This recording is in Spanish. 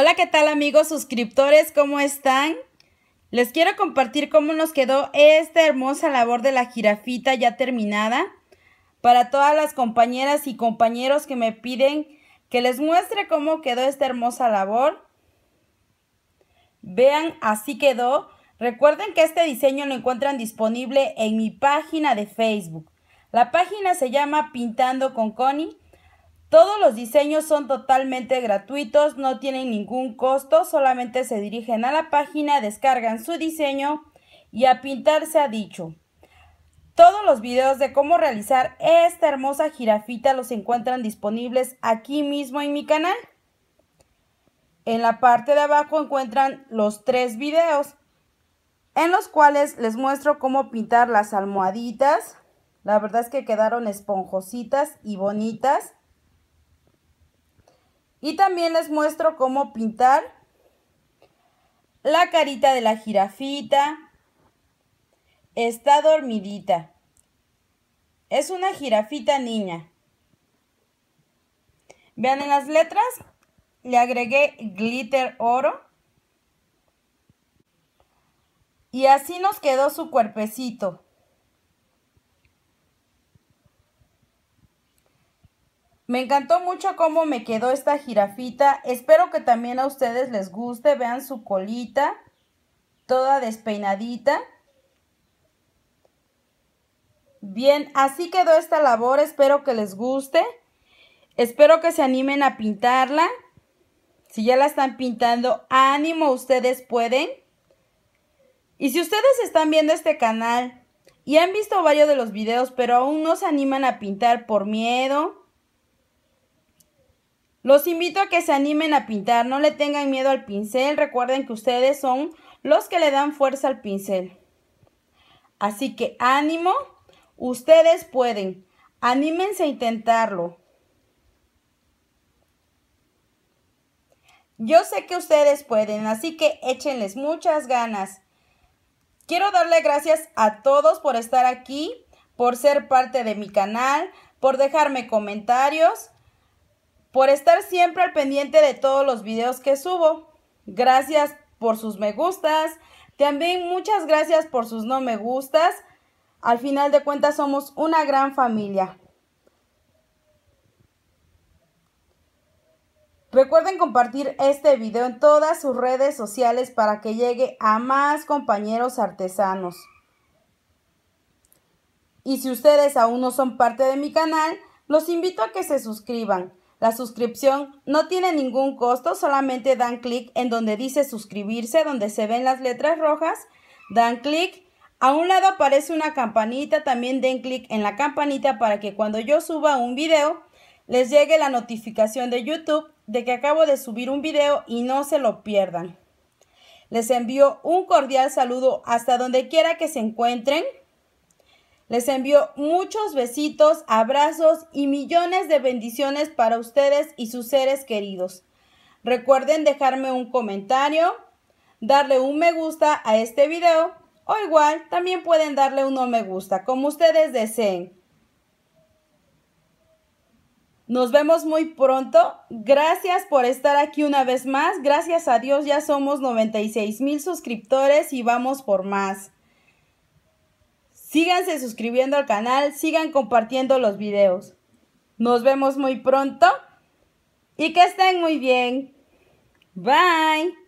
Hola, ¿qué tal amigos suscriptores? ¿Cómo están? Les quiero compartir cómo nos quedó esta hermosa labor de la jirafita ya terminada. Para todas las compañeras y compañeros que me piden que les muestre cómo quedó esta hermosa labor. Vean, así quedó. Recuerden que este diseño lo encuentran disponible en mi página de Facebook. La página se llama Pintando con Connie. Todos los diseños son totalmente gratuitos, no tienen ningún costo, solamente se dirigen a la página, descargan su diseño y a pintar se ha dicho. Todos los videos de cómo realizar esta hermosa jirafita los encuentran disponibles aquí mismo en mi canal. En la parte de abajo encuentran los tres videos en los cuales les muestro cómo pintar las almohaditas. La verdad es que quedaron esponjositas y bonitas. Y también les muestro cómo pintar la carita de la jirafita. Está dormidita. Es una jirafita niña. Vean en las letras, le agregué glitter oro. Y así nos quedó su cuerpecito. Me encantó mucho cómo me quedó esta jirafita. Espero que también a ustedes les guste. Vean su colita, toda despeinadita. Bien, así quedó esta labor. Espero que les guste. Espero que se animen a pintarla. Si ya la están pintando, ánimo, ustedes pueden. Y si ustedes están viendo este canal y han visto varios de los videos, pero aún no se animan a pintar por miedo, los invito a que se animen a pintar, no le tengan miedo al pincel, recuerden que ustedes son los que le dan fuerza al pincel. Así que ánimo, ustedes pueden, anímense a intentarlo. Yo sé que ustedes pueden, así que échenles muchas ganas. Quiero darle gracias a todos por estar aquí, por ser parte de mi canal, por dejarme comentarios por estar siempre al pendiente de todos los videos que subo. Gracias por sus me gustas. También muchas gracias por sus no me gustas. Al final de cuentas somos una gran familia. Recuerden compartir este video en todas sus redes sociales para que llegue a más compañeros artesanos. Y si ustedes aún no son parte de mi canal, los invito a que se suscriban. La suscripción no tiene ningún costo, solamente dan clic en donde dice suscribirse, donde se ven las letras rojas, dan clic. A un lado aparece una campanita, también den clic en la campanita para que cuando yo suba un video les llegue la notificación de YouTube de que acabo de subir un video y no se lo pierdan. Les envío un cordial saludo hasta donde quiera que se encuentren. Les envío muchos besitos, abrazos y millones de bendiciones para ustedes y sus seres queridos. Recuerden dejarme un comentario, darle un me gusta a este video o igual también pueden darle un no me gusta, como ustedes deseen. Nos vemos muy pronto. Gracias por estar aquí una vez más. Gracias a Dios ya somos 96 mil suscriptores y vamos por más. Síganse suscribiendo al canal, sigan compartiendo los videos. Nos vemos muy pronto y que estén muy bien. Bye.